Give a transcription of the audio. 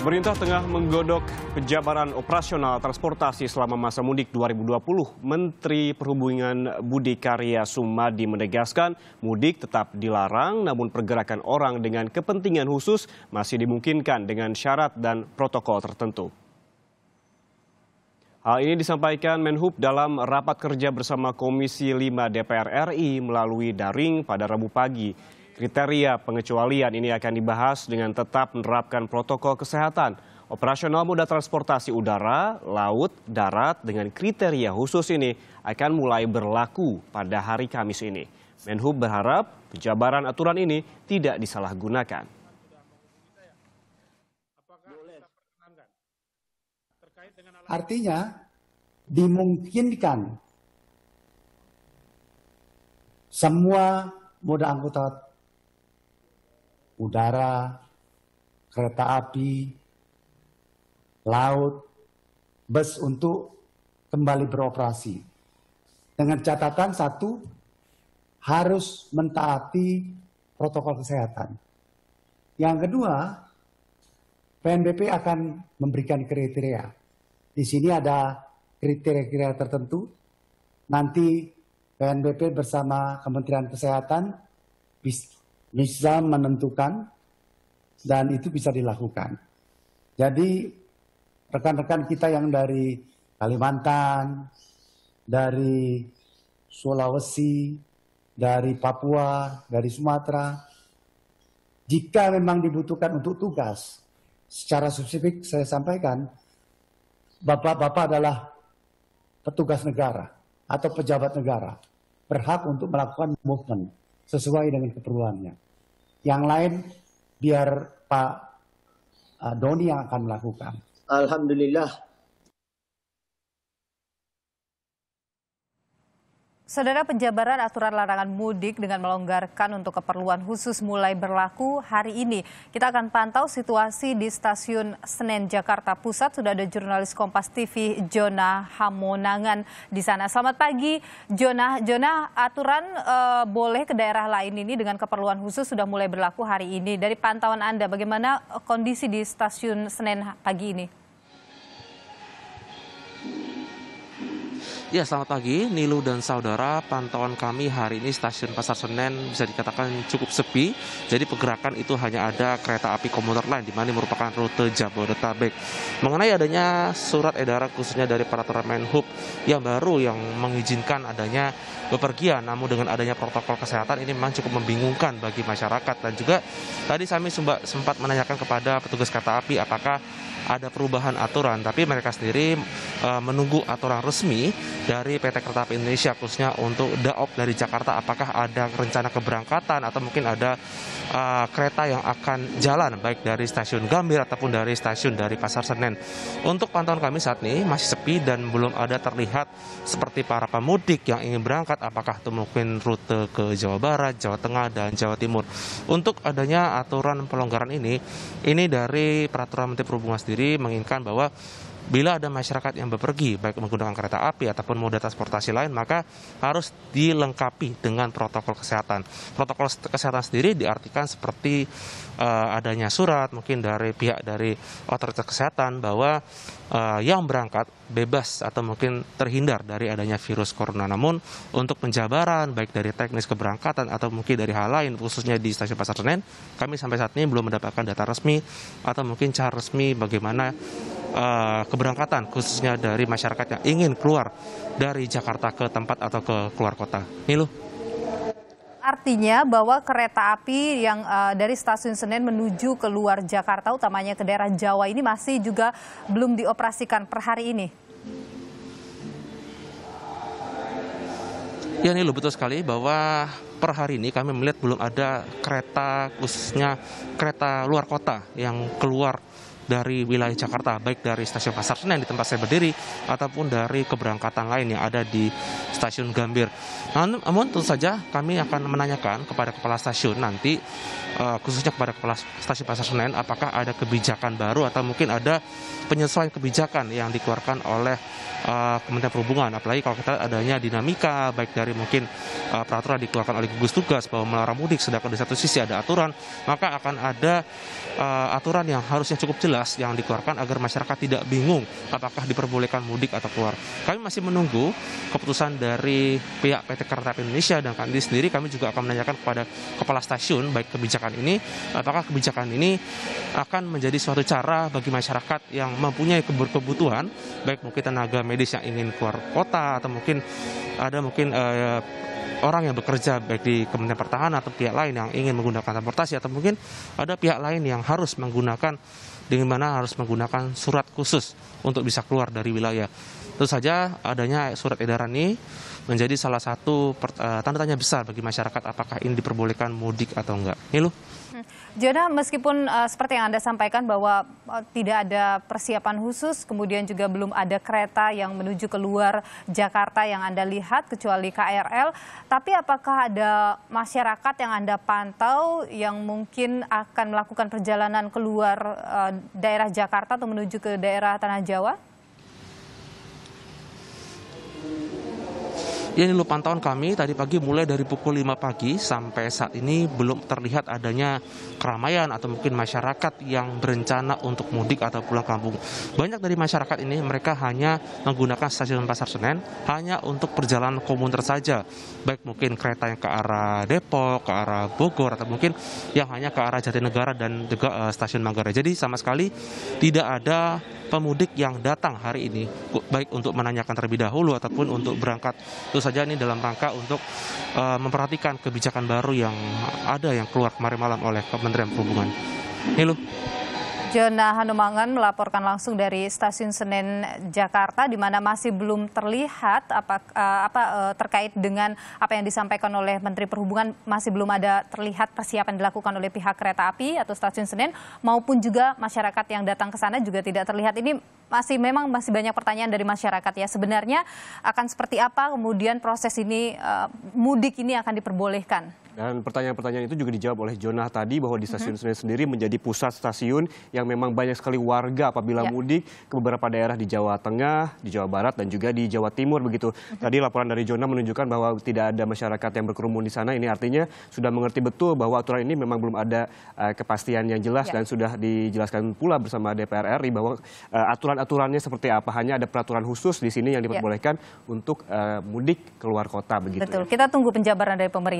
Pemerintah tengah menggodok pejabaran operasional transportasi selama masa mudik 2020. Menteri Perhubungan Budi Karya Sumadi menegaskan mudik tetap dilarang namun pergerakan orang dengan kepentingan khusus masih dimungkinkan dengan syarat dan protokol tertentu. Hal ini disampaikan Menhub dalam rapat kerja bersama Komisi 5 DPR RI melalui daring pada Rabu pagi. Kriteria pengecualian ini akan dibahas dengan tetap menerapkan protokol kesehatan Operasional moda transportasi udara, laut, darat dengan kriteria khusus ini akan mulai berlaku pada hari Kamis ini. Menhub berharap penjabaran aturan ini tidak disalahgunakan. Artinya dimungkinkan semua moda angkutan udara, kereta api, laut, bus untuk kembali beroperasi. Dengan catatan satu, harus mentaati protokol kesehatan. Yang kedua, PNBP akan memberikan kriteria. Di sini ada kriteria-kriteria tertentu. Nanti PNBP bersama Kementerian Kesehatan bisa menentukan dan itu bisa dilakukan. Jadi rekan-rekan kita yang dari Kalimantan, dari Sulawesi, dari Papua, dari Sumatera, jika memang dibutuhkan untuk tugas, secara spesifik saya sampaikan, bapak-bapak adalah petugas negara atau pejabat negara berhak untuk melakukan movement sesuai dengan keperluannya. Yang lain biar Pak eh, Doni yang akan melakukan. Alhamdulillah Saudara penjabaran aturan larangan mudik dengan melonggarkan untuk keperluan khusus mulai berlaku hari ini. Kita akan pantau situasi di stasiun Senen Jakarta Pusat. Sudah ada jurnalis Kompas TV Jona Hamonangan di sana. Selamat pagi Jonah. Jonah, aturan e, boleh ke daerah lain ini dengan keperluan khusus sudah mulai berlaku hari ini. Dari pantauan Anda, bagaimana kondisi di stasiun Senen pagi ini? Ya, selamat pagi Nilu dan saudara. Pantauan kami hari ini stasiun Pasar Senen bisa dikatakan cukup sepi. Jadi pergerakan itu hanya ada kereta api komuter lain di mana merupakan rute Jabodetabek. Mengenai adanya surat edaran khususnya dari peraturan Menhub yang baru yang mengizinkan adanya bepergian namun dengan adanya protokol kesehatan ini memang cukup membingungkan bagi masyarakat dan juga tadi kami sempat menanyakan kepada petugas kereta api apakah ada perubahan aturan tapi mereka sendiri e, menunggu aturan resmi dari PT Kereta Api Indonesia khususnya untuk daop dari Jakarta apakah ada rencana keberangkatan atau mungkin ada uh, kereta yang akan jalan baik dari stasiun Gambir ataupun dari stasiun dari Pasar Senen. Untuk pantauan kami saat ini masih sepi dan belum ada terlihat seperti para pemudik yang ingin berangkat apakah itu mungkin rute ke Jawa Barat, Jawa Tengah dan Jawa Timur. Untuk adanya aturan pelonggaran ini ini dari peraturan Menteri Perhubungan sendiri menginginkan bahwa Bila ada masyarakat yang berpergi baik menggunakan kereta api ataupun moda transportasi lain maka harus dilengkapi dengan protokol kesehatan. Protokol kesehatan sendiri diartikan seperti uh, adanya surat mungkin dari pihak dari otoritas kesehatan bahwa uh, yang berangkat bebas atau mungkin terhindar dari adanya virus corona. Namun untuk penjabaran baik dari teknis keberangkatan atau mungkin dari hal lain khususnya di stasiun Pasar Senen kami sampai saat ini belum mendapatkan data resmi atau mungkin cara resmi bagaimana Eh, keberangkatan khususnya dari masyarakat yang ingin keluar dari Jakarta ke tempat atau ke keluar kota. Nilu. Artinya bahwa kereta api yang uh, dari stasiun Senen menuju ke luar Jakarta, utamanya ke daerah Jawa ini masih juga belum dioperasikan per hari ini. Ya ini loh betul sekali bahwa per hari ini kami melihat belum ada kereta khususnya kereta luar kota yang keluar dari wilayah Jakarta, baik dari stasiun Pasar Senen di tempat saya berdiri ataupun dari keberangkatan lain yang ada di stasiun Gambir. Namun tentu saja kami akan menanyakan kepada kepala stasiun nanti eh, khususnya kepada kepala stasiun Pasar Senen apakah ada kebijakan baru atau mungkin ada penyesuaian kebijakan yang dikeluarkan oleh uh, Kementerian Perhubungan apalagi kalau kita adanya dinamika baik dari mungkin uh, peraturan dikeluarkan oleh gugus tugas bahwa melarang mudik sedangkan di satu sisi ada aturan maka akan ada uh, aturan yang harusnya cukup jelas yang dikeluarkan agar masyarakat tidak bingung apakah diperbolehkan mudik atau keluar. Kami masih menunggu keputusan dari pihak PT Kereta Api Indonesia dan kami sendiri kami juga akan menanyakan kepada kepala stasiun baik kebijakan ini apakah kebijakan ini akan menjadi suatu cara bagi masyarakat yang mempunyai kebutuhan baik mungkin tenaga medis yang ingin keluar kota atau mungkin ada mungkin eh, orang yang bekerja baik di Kementerian Pertahanan atau pihak lain yang ingin menggunakan transportasi atau mungkin ada pihak lain yang harus menggunakan dengan mana harus menggunakan surat khusus untuk bisa keluar dari wilayah. Tentu saja adanya surat edaran ini menjadi salah satu eh, tanda tanya besar bagi masyarakat apakah ini diperbolehkan mudik atau enggak. Ini loh. Jona, meskipun uh, seperti yang Anda sampaikan bahwa uh, tidak ada persiapan khusus, kemudian juga belum ada kereta yang menuju ke luar Jakarta yang Anda lihat, kecuali KRL, tapi apakah ada masyarakat yang Anda pantau yang mungkin akan melakukan perjalanan keluar uh, daerah Jakarta atau menuju ke daerah Tanah Jawa? Ya, ini tahun kami tadi pagi mulai dari pukul 5 pagi sampai saat ini belum terlihat adanya keramaian atau mungkin masyarakat yang berencana untuk mudik atau pulang kampung. Banyak dari masyarakat ini mereka hanya menggunakan stasiun Pasar Senen hanya untuk perjalanan komuter saja. Baik mungkin kereta yang ke arah Depok, ke arah Bogor atau mungkin yang hanya ke arah Jatinegara dan juga uh, stasiun Manggarai. Jadi sama sekali tidak ada pemudik yang datang hari ini baik untuk menanyakan terlebih dahulu ataupun untuk berangkat saja ini dalam rangka untuk uh, memperhatikan kebijakan baru yang ada yang keluar kemarin malam oleh Kementerian Perhubungan. Nilu. Jona Hanumangan melaporkan langsung dari Stasiun Senen Jakarta di mana masih belum terlihat apa eh, apa eh, terkait dengan apa yang disampaikan oleh Menteri Perhubungan masih belum ada terlihat persiapan dilakukan oleh pihak kereta api atau Stasiun Senen maupun juga masyarakat yang datang ke sana juga tidak terlihat. Ini masih memang masih banyak pertanyaan dari masyarakat ya. Sebenarnya akan seperti apa kemudian proses ini eh, mudik ini akan diperbolehkan? Dan pertanyaan-pertanyaan itu juga dijawab oleh Jonah tadi bahwa di stasiun mm -hmm. sendiri menjadi pusat stasiun yang memang banyak sekali warga apabila yeah. mudik ke beberapa daerah di Jawa Tengah, di Jawa Barat dan juga di Jawa Timur begitu. Mm -hmm. Tadi laporan dari Jonah menunjukkan bahwa tidak ada masyarakat yang berkerumun di sana. Ini artinya sudah mengerti betul bahwa aturan ini memang belum ada uh, kepastian yang jelas yeah. dan sudah dijelaskan pula bersama DPR RI bahwa uh, aturan-aturannya seperti apa. Hanya ada peraturan khusus di sini yang ya. diperbolehkan yeah. untuk uh, mudik keluar kota begitu. Betul. Ya. Kita tunggu penjabaran dari pemerintah.